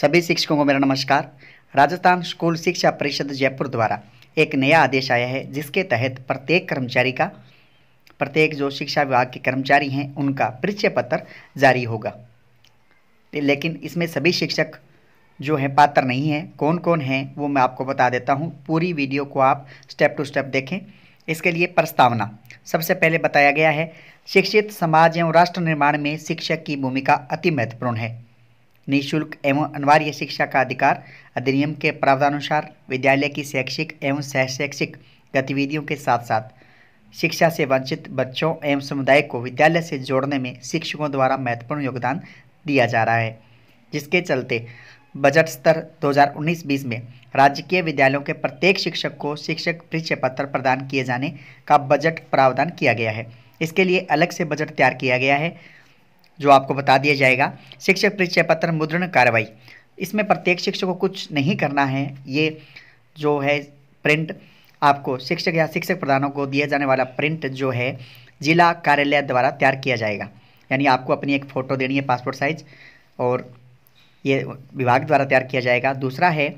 सभी शिक्षकों को मेरा नमस्कार राजस्थान स्कूल शिक्षा परिषद जयपुर द्वारा एक नया आदेश आया है जिसके तहत प्रत्येक कर्मचारी का प्रत्येक जो शिक्षा विभाग के कर्मचारी हैं उनका परिचय पत्र जारी होगा लेकिन इसमें सभी शिक्षक जो हैं पात्र नहीं हैं कौन कौन हैं वो मैं आपको बता देता हूँ पूरी वीडियो को आप स्टेप टू स्टेप देखें इसके लिए प्रस्तावना सबसे पहले बताया गया है शिक्षित समाज एवं राष्ट्र निर्माण में शिक्षक की भूमिका अति महत्वपूर्ण है निःशुल्क एवं अनिवार्य शिक्षा का अधिकार अधिनियम के प्रावधानुसार विद्यालय की शैक्षिक एवं सह शैक्षिक गतिविधियों के साथ साथ शिक्षा से वंचित बच्चों एवं समुदाय को विद्यालय से जोड़ने में शिक्षकों द्वारा महत्वपूर्ण योगदान दिया जा रहा है जिसके चलते बजट स्तर 2019-20 में राजकीय विद्यालयों के प्रत्येक शिक्षक को शिक्षक परिचय पत्र प्रदान किए जाने का बजट प्रावधान किया गया है इसके लिए अलग से बजट तैयार किया गया है जो आपको बता दिया जाएगा शिक्षक परिचय पत्र मुद्रण कार्रवाई इसमें प्रत्येक शिक्षक को कुछ नहीं करना है ये जो है प्रिंट आपको शिक्षक या शिक्षक प्रधानों को दिया जाने वाला प्रिंट जो है जिला कार्यालय द्वारा तैयार किया जाएगा यानी आपको अपनी एक फ़ोटो देनी है पासपोर्ट साइज और ये विभाग द्वारा तैयार किया जाएगा दूसरा है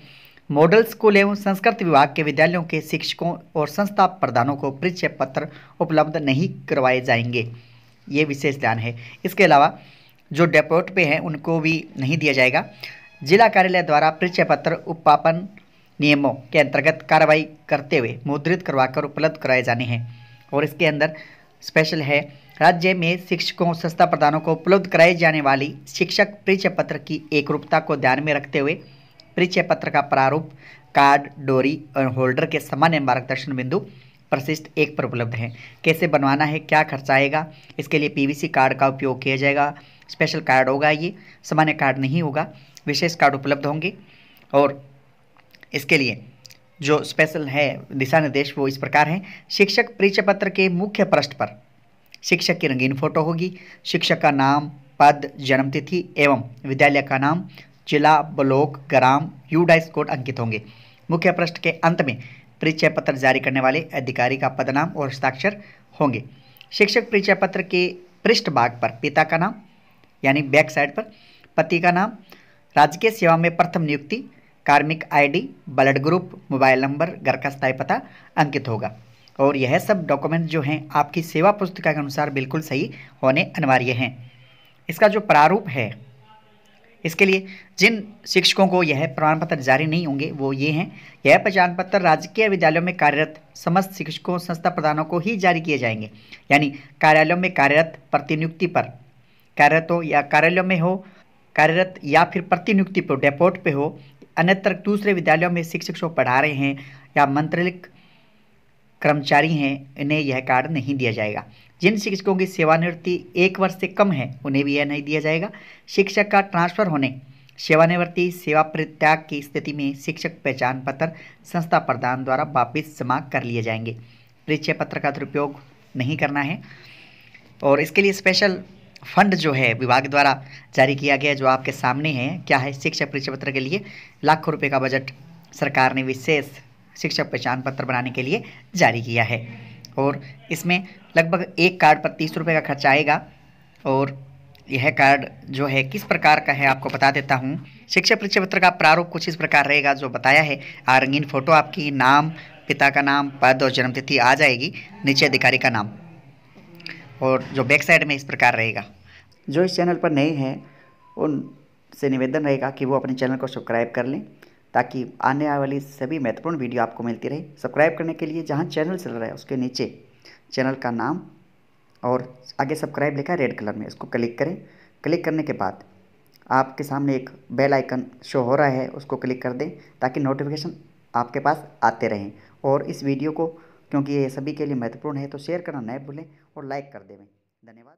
मॉडल स्कूल एवं संस्कृत विभाग के विद्यालयों के शिक्षकों और संस्था प्रधानों को परिचय पत्र उपलब्ध नहीं करवाए जाएंगे ये विशेष ध्यान है इसके अलावा जो डेपोट पे हैं उनको भी नहीं दिया जाएगा जिला कार्यालय द्वारा परिचय पत्र उपापन नियमों के अंतर्गत कार्रवाई करते हुए मुद्रित करवाकर उपलब्ध कराए जाने हैं और इसके अंदर स्पेशल है राज्य में शिक्षकों संस्था प्रदानों को उपलब्ध कराए जाने वाली शिक्षक परिचय पत्र की रूपता को ध्यान में रखते हुए परिचय पत्र का प्रारूप कार्ड डोरी और होल्डर के सामान्य मार्गदर्शन बिंदु प्रशिष्ट एक पर उपलब्ध हैं कैसे बनवाना है क्या खर्चा आएगा इसके लिए पीवीसी कार्ड का उपयोग किया जाएगा स्पेशल कार्ड होगा ये सामान्य कार्ड नहीं होगा विशेष कार्ड उपलब्ध होंगे और इसके लिए जो स्पेशल है दिशा निर्देश वो इस प्रकार हैं शिक्षक परिचय पत्र के मुख्य पृष्ठ पर शिक्षक की रंगीन फोटो होगी शिक्षक का नाम पद जन्मतिथि एवं विद्यालय का नाम जिला ब्लॉक ग्राम डाइस कोड अंकित होंगे मुख्य पृष्ठ के अंत में परिचय पत्र जारी करने वाले अधिकारी का पदनाम और हस्ताक्षर होंगे शिक्षक परिचय पत्र के पृष्ठ भाग पर पिता का नाम यानी बैक साइड पर पति का नाम राजकीय सेवा में प्रथम नियुक्ति कार्मिक ID blood group mobile number घर का स्थायी पता अंकित होगा और यह सब डॉक्यूमेंट जो हैं आपकी सेवा पुस्तिका के अनुसार बिल्कुल सही होने अनिवार्य हैं इसका जो प्रारूप है इसके लिए जिन शिक्षकों को यह प्रमाण पत्र जारी नहीं होंगे वो ये हैं यह पहचान पत्र राजकीय विद्यालयों में कार्यरत समस्त शिक्षकों संस्था प्रधानों को ही जारी किए जाएंगे यानी कार्यालयों में कार्यरत प्रतिनियुक्ति पर कार्यरत हो या कार्यालयों में हो कार्यरत या फिर प्रतिनियुक्ति पर डेपोर्ट पे हो अन्यत्र दूसरे विद्यालयों में शिक्षक जो पढ़ा रहे हैं या मंत्रालय कर्मचारी हैं इन्हें यह कार्ड नहीं दिया जाएगा जिन शिक्षकों की सेवानिवृत्ति एक वर्ष से कम है उन्हें भी यह नहीं दिया जाएगा शिक्षक का ट्रांसफर होने सेवानिवृत्ति सेवा परित्याग की स्थिति में शिक्षक पहचान पत्र संस्था प्रदान द्वारा वापिस जमा कर लिए जाएंगे परिचय पत्र का दुरुपयोग नहीं करना है और इसके लिए स्पेशल फंड जो है विभाग द्वारा जारी किया गया जो आपके सामने है क्या है शिक्षक परिचय पत्र के लिए लाखों रुपये का बजट सरकार ने विशेष शिक्षक पहचान पत्र बनाने के लिए जारी किया है और इसमें लगभग एक कार्ड पर तीस रुपये का खर्चा आएगा और यह कार्ड जो है किस प्रकार का है आपको बता देता हूँ शिक्षा परीक्षा पत्र का प्रारूप कुछ इस प्रकार रहेगा जो बताया है आ रंगीन फोटो आपकी नाम पिता का नाम पद और जन्मतिथि आ जाएगी नीचे अधिकारी का नाम और जो बैक साइड में इस प्रकार रहेगा जो इस चैनल पर नए हैं उनसे निवेदन रहेगा कि वो अपने चैनल को सब्सक्राइब कर लें ताकि आने वाली सभी महत्वपूर्ण वीडियो आपको मिलती रहे सब्सक्राइब करने के लिए जहाँ चैनल चल रहा है उसके नीचे चैनल का नाम और आगे सब्सक्राइब लिखा है रेड कलर में इसको क्लिक करें क्लिक करने के बाद आपके सामने एक बेल आइकन शो हो रहा है उसको क्लिक कर दें ताकि नोटिफिकेशन आपके पास आते रहें और इस वीडियो को क्योंकि ये सभी के लिए महत्वपूर्ण है तो शेयर करना न भूलें और लाइक कर देवें धन्यवाद